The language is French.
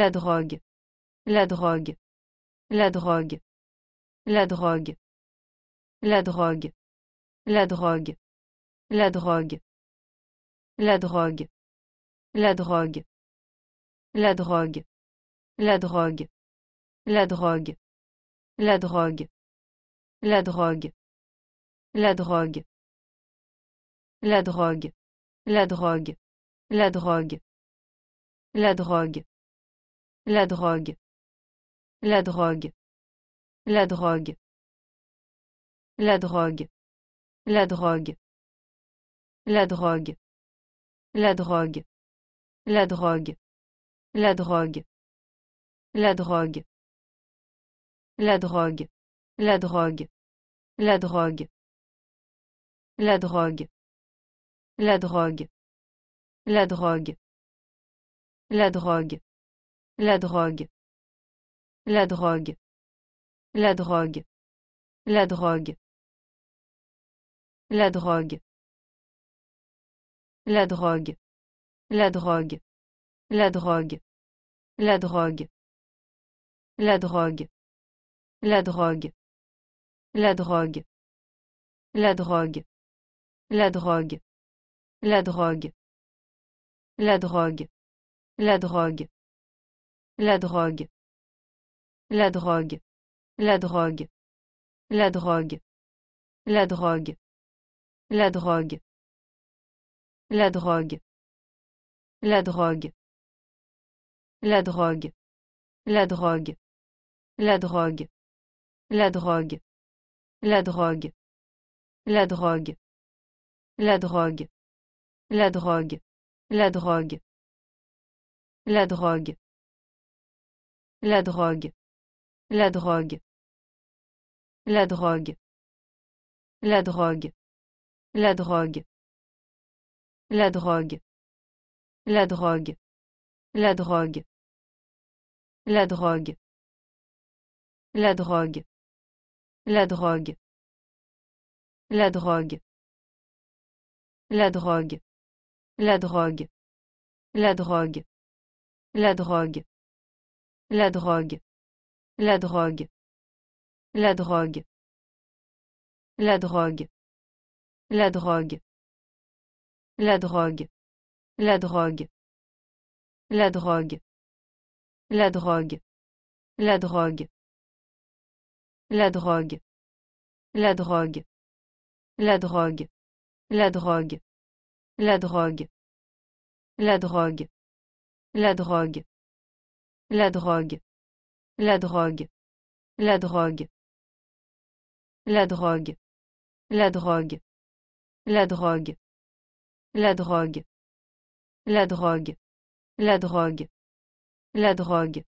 La drogue. La drogue. La drogue. La drogue. La drogue. La drogue. La drogue. La drogue. La drogue. La drogue. La drogue. La drogue. La drogue. La drogue. La drogue. La drogue. La drogue. La drogue. La drogue. La drogue. La drogue. La drogue. La drogue. La drogue. La drogue. La drogue. La drogue. La drogue. La drogue. La drogue. La drogue. La drogue. La drogue. La drogue. La drogue. La drogue. La drogue. La drogue. La drogue. La drogue. La drogue. La drogue. La drogue. La drogue. La drogue. La drogue. La drogue. La drogue. La drogue. La drogue. La drogue. La drogue. La drogue. La drogue. La drogue. La drogue. La drogue. La drogue. La drogue. La drogue. La drogue. La drogue. La drogue. La drogue. La drogue. La drogue. La drogue. La drogue. La drogue. La drogue. La drogue. La drogue. La drogue. La drogue. La drogue. La drogue. La drogue. La drogue. La drogue. La drogue. La drogue. La drogue. La drogue. La drogue. La drogue. La drogue. La drogue. La drogue. La drogue. La drogue. La drogue. La drogue. La drogue. La drogue. La drogue. La drogue. La drogue. La drogue. La drogue. La drogue. La drogue. La drogue. La drogue. La drogue. La drogue. La drogue. La drogue. La drogue. La drogue. La drogue. La drogue. La drogue. La drogue. La drogue.